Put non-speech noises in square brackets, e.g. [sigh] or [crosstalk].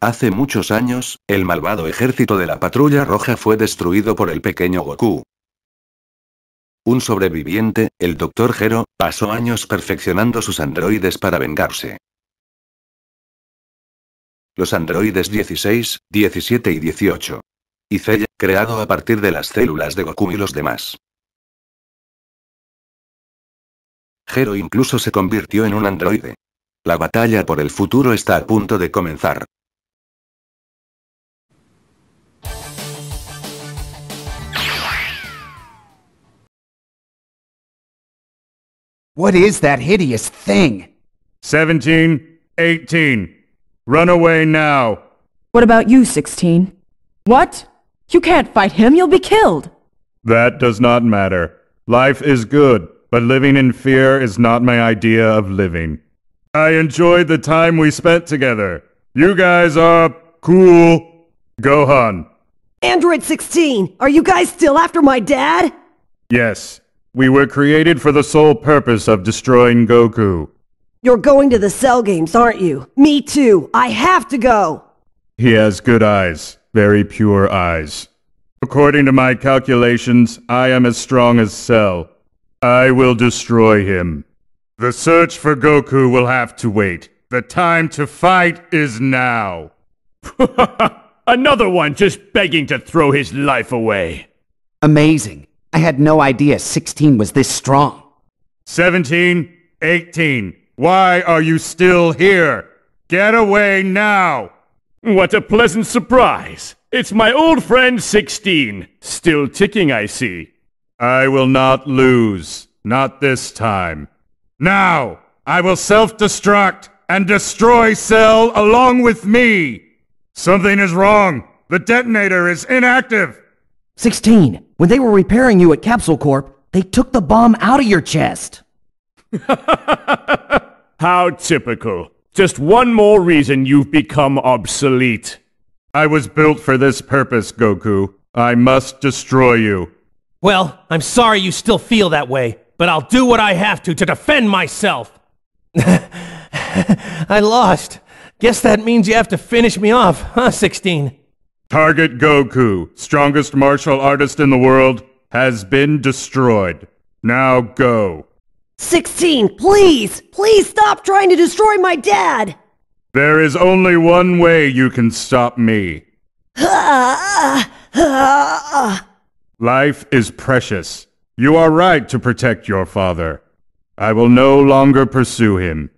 Hace muchos años, el malvado ejército de la patrulla roja fue destruido por el pequeño Goku. Un sobreviviente, el Dr. Gero, pasó años perfeccionando sus androides para vengarse. Los androides 16, 17 y 18. Y Zella, creado a partir de las células de Goku y los demás. Gero incluso se convirtió en un androide. La batalla por el futuro está a punto de comenzar. What is that hideous thing? Seventeen, eighteen, Run away now. What about you, 16? What? You can't fight him, you'll be killed. That does not matter. Life is good, but living in fear is not my idea of living. I enjoyed the time we spent together. You guys are cool. Gohan. Android 16, are you guys still after my dad? Yes, we were created for the sole purpose of destroying Goku. You're going to the Cell Games, aren't you? Me too. I have to go. He has good eyes. Very pure eyes. According to my calculations, I am as strong as Cell. I will destroy him. The search for Goku will have to wait. The time to fight is now. [laughs] Another one just begging to throw his life away. Amazing. I had no idea 16 was this strong. 17, 18, why are you still here? Get away now! What a pleasant surprise! It's my old friend 16. Still ticking, I see. I will not lose. Not this time. Now, I will self-destruct and destroy Cell along with me! Something is wrong. The detonator is inactive! 16. When they were repairing you at Capsule Corp, they took the bomb out of your chest. [laughs] How typical. Just one more reason you've become obsolete. I was built for this purpose, Goku. I must destroy you. Well, I'm sorry you still feel that way, but I'll do what I have to to defend myself. [laughs] I lost. Guess that means you have to finish me off, huh, 16? Target Goku, strongest martial artist in the world, has been destroyed. Now go. 16, please! Please stop trying to destroy my dad! There is only one way you can stop me. [laughs] Life is precious. You are right to protect your father. I will no longer pursue him.